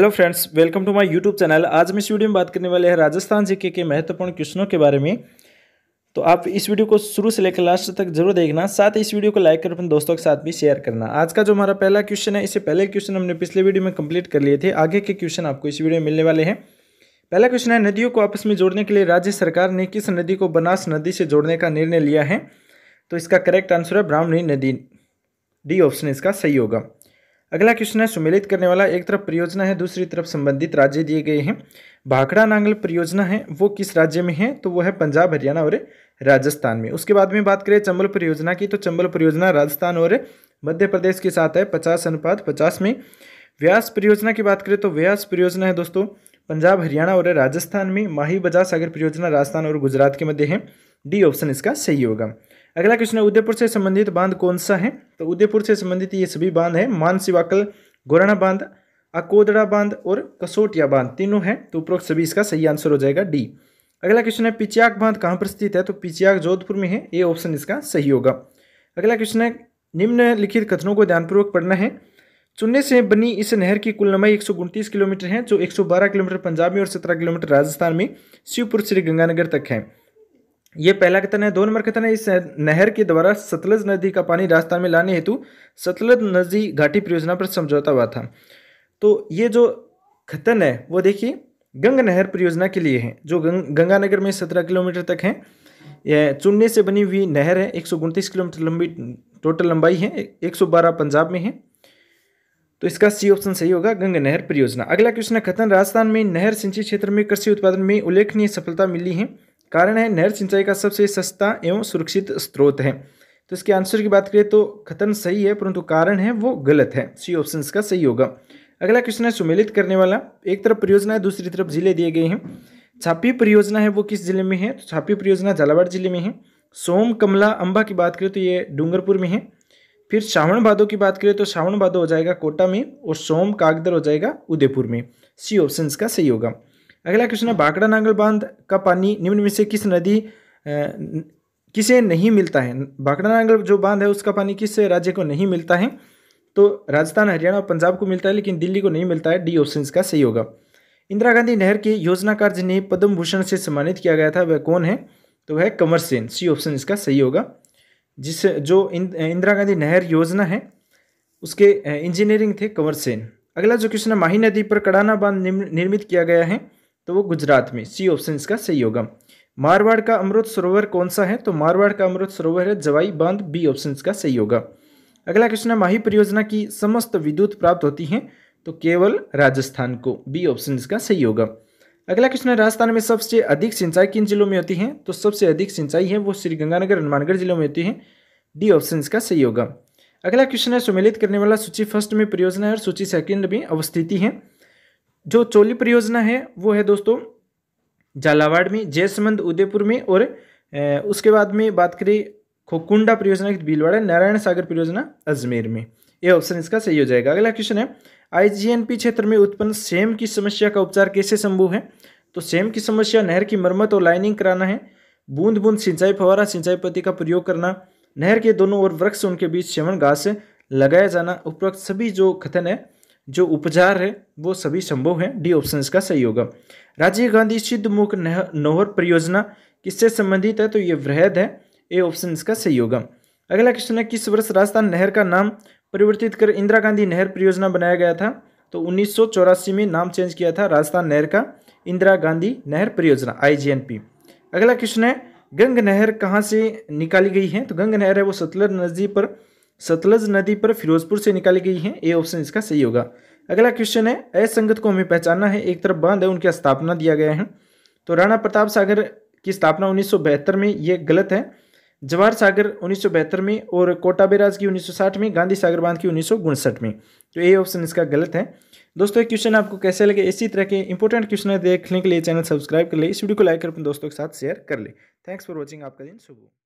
hello friends welcome to my YouTube channel आज हम इस वीडियो में बात करने वाले हैं राजस्थान जीके के महत्वपूर्ण क्वेश्चनों के बारे में तो आप इस वीडियो को शुरू से लेकर लास्ट तक जरूर देखना साथ ही इस वीडियो को लाइक कर अपने दोस्तों के साथ भी शेयर करना आज का जो हमारा पहला क्वेश्चन है इससे पहले क्वेश्चन हमने पिछले वीडियो में कंप्लीट कर लिए थे आगे के क्वेश्चन आपको इस वीडियो में मिलने वाले हैं पहला क्वेश्चन है नदियों को आपस में जोड़ने के लिए राज्य सरकार ने किस नदी को बनास नदी से जोड़ने का निर्णय लिया है तो इसका करेक्ट आंसर है ब्राह्मणी नदी डी ऑप्शन इसका सही होगा अगला क्वेश्चन है सुमेलित करने वाला एक तरफ परियोजना है दूसरी तरफ संबंधित राज्य दिए गए हैं भाखड़ा नांगल परियोजना है वो किस राज्य में है तो वो है पंजाब हरियाणा और राजस्थान में उसके बाद में बात करें चंबल परियोजना की तो चंबल परियोजना राजस्थान और मध्य प्रदेश के साथ है पचास अनुपात पचास में व्यास परियोजना की बात करें तो व्यास परियोजना है दोस्तों पंजाब हरियाणा और राजस्थान में माही बजाज सागर परियोजना राजस्थान और गुजरात के मध्य है डी ऑप्शन इसका सही होगा अगला क्वेश्चन है उदयपुर से संबंधित बांध कौन सा है तो उदयपुर से संबंधित ये सभी बांध है मानसिवाकल गोराना बांध अकोदड़ा बांध और कसोटिया बांध तीनों हैं तो उपरोक्त सभी इसका सही आंसर हो जाएगा डी अगला क्वेश्चन है पिचियाग बांध कहाँ पर स्थित है तो पिचियाग जोधपुर में है ए ऑप्शन इसका सही होगा अगला क्वेश्चन है निम्नलिखित कथनों को ध्यानपूर्वक पढ़ना है चुनने से बनी इस नहर की कुल लंबाई एक किलोमीटर है जो 112 किलोमीटर पंजाब में और 17 किलोमीटर राजस्थान में शिवपुर श्री गंगानगर तक है ये पहला कथन है दो नंबर कथन है इस नहर के द्वारा सतलज नदी का पानी राजस्थान में लाने हेतु सतलज नदी घाटी परियोजना पर समझौता हुआ था तो ये जो कथन है वो देखिए गंग नहर परियोजना के लिए है जो गंग, गंगानगर में सत्रह किलोमीटर तक है यह चुनने से बनी हुई नहर है एक किलोमीटर लंबी टोटल लंबाई है एक पंजाब में है तो इसका सी ऑप्शन सही होगा गंग नहर परियोजना अगला क्वेश्चन है कथन राजस्थान में नहर सिंचित क्षेत्र में कृषि उत्पादन में उल्लेखनीय सफलता मिली है कारण है नहर सिंचाई का सबसे सस्ता एवं सुरक्षित स्रोत है तो इसके आंसर की बात करें तो खतन सही है परंतु कारण है वो गलत है सी ऑप्शन का सही होगा अगला क्वेश्चन है सुमेलित करने वाला एक तरफ परियोजना है दूसरी तरफ जिले दिए गए हैं छापी परियोजना है वो किस जिले में है तो छापी परियोजना झालावाड़ जिले में है सोम कमला अंबा की बात करें तो ये डूंगरपुर में है फिर श्रावण भादो की बात करें तो श्रावण भादो हो जाएगा कोटा में और सोम कागदर हो जाएगा उदयपुर में सी ऑप्शन का सही होगा अगला क्वेश्चन है भाकड़ा नांगल बांध का पानी निम्न में से किस नदी किसे नहीं मिलता है भाकड़ा नांगल जो बांध है उसका पानी किस राज्य को नहीं मिलता है तो राजस्थान हरियाणा और पंजाब को मिलता है लेकिन दिल्ली को नहीं मिलता है डी ऑप्शन का सही होगा इंदिरा गांधी नहर के योजनाकार जिन्हें पद्म भूषण से सम्मानित किया गया था वह कौन है तो वह कंवर सेन सी ऑप्शन इसका सही होगा जिस जो इंदिरा गांधी नहर योजना है उसके इंजीनियरिंग थे कंवर सेन अगला जो क्वेश्चन है माही नदी पर कड़ाना बांध निर्मित किया गया है तो वो गुजरात में सी ऑप्शन इसका सही होगा मारवाड़ का अमृत सरोवर कौन सा है तो मारवाड़ का अमृत सरोवर है जवाई बांध बी ऑप्शन का सही होगा अगला क्वेश्चन है माही परियोजना की समस्त विद्युत प्राप्त होती है तो केवल राजस्थान को बी ऑप्शन इसका सही होगा अगला क्वेश्चन है राजस्थान में सबसे अधिक सिंचाई किन जिलों में होती है तो सबसे अधिक सिंचाई है वो श्रीगंगानगर हनुमानगढ़ जिलों में होती है डी ऑप्शन इसका सही होगा अगला क्वेश्चन है सुमेलित करने वाला सूची फर्स्ट में परियोजना है और सूची सेकंड में अवस्थिति है जो चोली परियोजना है वो है दोस्तों झालावाड़ में जयसमंद उदयपुर में और उसके बाद में बात करें खोकुंडा परियोजना भीलवाड़ा नारायण सागर परियोजना अजमेर में यह ऑप्शन इसका सही हो जाएगा अगला क्वेश्चन है आईजीएनपी क्षेत्र में उत्पन्न सेम की समस्या का उपचार कैसे संभव है तो सेम की समस्या नहर की मरम्मत और लाइनिंग कराना है बूंद बूंद सिंचाई फवारा सिंचाई पति का प्रयोग करना नहर के दोनों ओर वृक्ष उनके बीच सेवन घास लगाया जाना उपरोक्त सभी जो कथन है जो उपचार है वो सभी संभव है डी ऑप्शन का सही होगा राजीव गांधी सिद्ध मुख नहर परियोजना किससे संबंधित है तो ये वृहद है ए ऑप्शन इसका सही होगा अगला क्वेश्चन है किस वर्ष राजस्थान नहर का नाम परिवर्तित कर इंदिरा गांधी नहर परियोजना बनाया गया था तो उन्नीस में नाम चेंज किया था राजस्थान नहर का इंदिरा गांधी नहर परियोजना आई अगला क्वेश्चन है गंग नहर कहाँ से निकाली गई है तो गंग नहर है वो सतलज नदी पर सतलज नदी पर फिरोजपुर से निकाली गई है ए ऑप्शन इसका सही होगा अगला क्वेश्चन है असंगत को हमें पहचानना है एक तरफ बांध है उनकी स्थापना दिया गया है तो राणा प्रताप सागर की स्थापना उन्नीस में ये गलत है जवाहर सागर उन्नीस में और कोटा बैराज की 1960 में गांधी सागर बांध की उन्नीस में तो ए ऑप्शन इसका गलत है दोस्तों क्वेश्चन आपको कैसे लगे इसी तरह के इंपॉर्टेंट क्वेश्चन देखने के लिए चैनल सब्सक्राइब कर ले इस वीडियो को लाइक कर अपने दोस्तों के साथ शेयर कर ले थैंक्स फॉर वॉचिंग आपका दिन शुभ